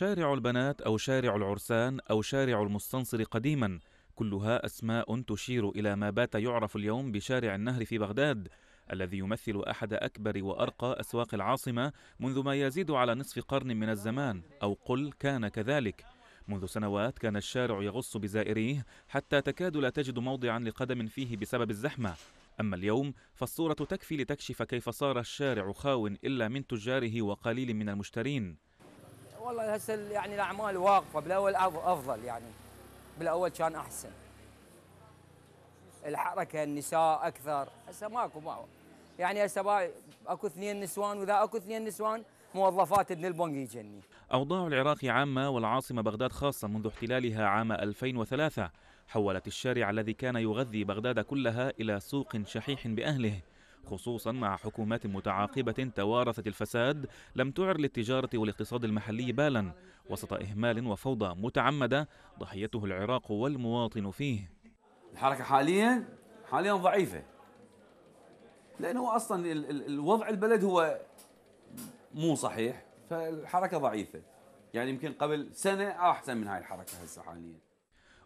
شارع البنات أو شارع العرسان أو شارع المستنصر قديما كلها أسماء تشير إلى ما بات يعرف اليوم بشارع النهر في بغداد الذي يمثل أحد أكبر وأرقى أسواق العاصمة منذ ما يزيد على نصف قرن من الزمان أو قل كان كذلك منذ سنوات كان الشارع يغص بزائريه حتى تكاد لا تجد موضعا لقدم فيه بسبب الزحمة أما اليوم فالصورة تكفي لتكشف كيف صار الشارع خاو إلا من تجاره وقليل من المشترين والله هسه يعني الاعمال واقفه بالاول افضل يعني بالاول كان احسن الحركه النساء اكثر هسه ماكو ما يعني هسه اكو اثنين نسوان واذا اكو اثنين نسوان موظفات ابن البنك يجني أوضاع العراق عامة والعاصمة بغداد خاصة منذ احتلالها عام 2003 حولت الشارع الذي كان يغذي بغداد كلها إلى سوق شحيح بأهله خصوصا مع حكومات متعاقبة توارثت الفساد لم تعر للتجارة والاقتصاد المحلي بالا وسط إهمال وفوضى متعمدة ضحيته العراق والمواطن فيه الحركة حاليا حاليا ضعيفة لأنه أصلا الوضع البلد هو مو صحيح فالحركة ضعيفة يعني يمكن قبل سنة أحسن من هاي الحركة هسه حاليا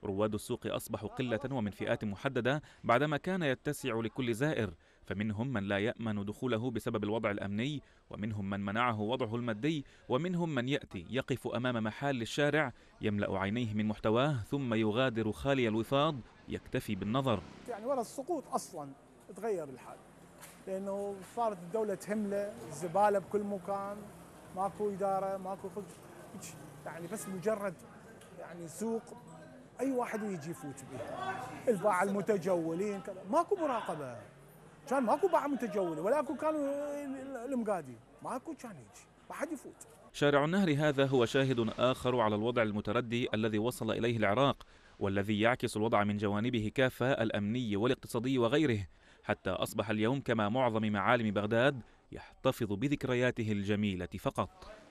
رواد السوق أصبحوا قلة ومن فئات محددة بعدما كان يتسع لكل زائر فمنهم من لا يأمن دخوله بسبب الوضع الأمني ومنهم من منعه وضعه المادي ومنهم من يأتي يقف أمام محل الشارع يملأ عينيه من محتواه ثم يغادر خالي الوفاض يكتفي بالنظر يعني ورا السقوط أصلا تغير الحال لأنه صارت الدولة تهمله الزبالة بكل مكان ماكو إدارة ماكو خلق يعني بس مجرد يعني سوق اي واحد يجي يفوت به الباعة المتجولين كذا ماكو مراقبه كان ماكو باع متجوله ولا اكو كانوا آه، المقادي ماكو كان هيك ما حد يفوت شارع النهر هذا هو شاهد آخر على الوضع المتردي الذي وصل إليه العراق والذي يعكس الوضع من جوانبه كافة الأمني والاقتصادي وغيره حتى أصبح اليوم كما معظم معالم بغداد يحتفظ بذكرياته الجميلة فقط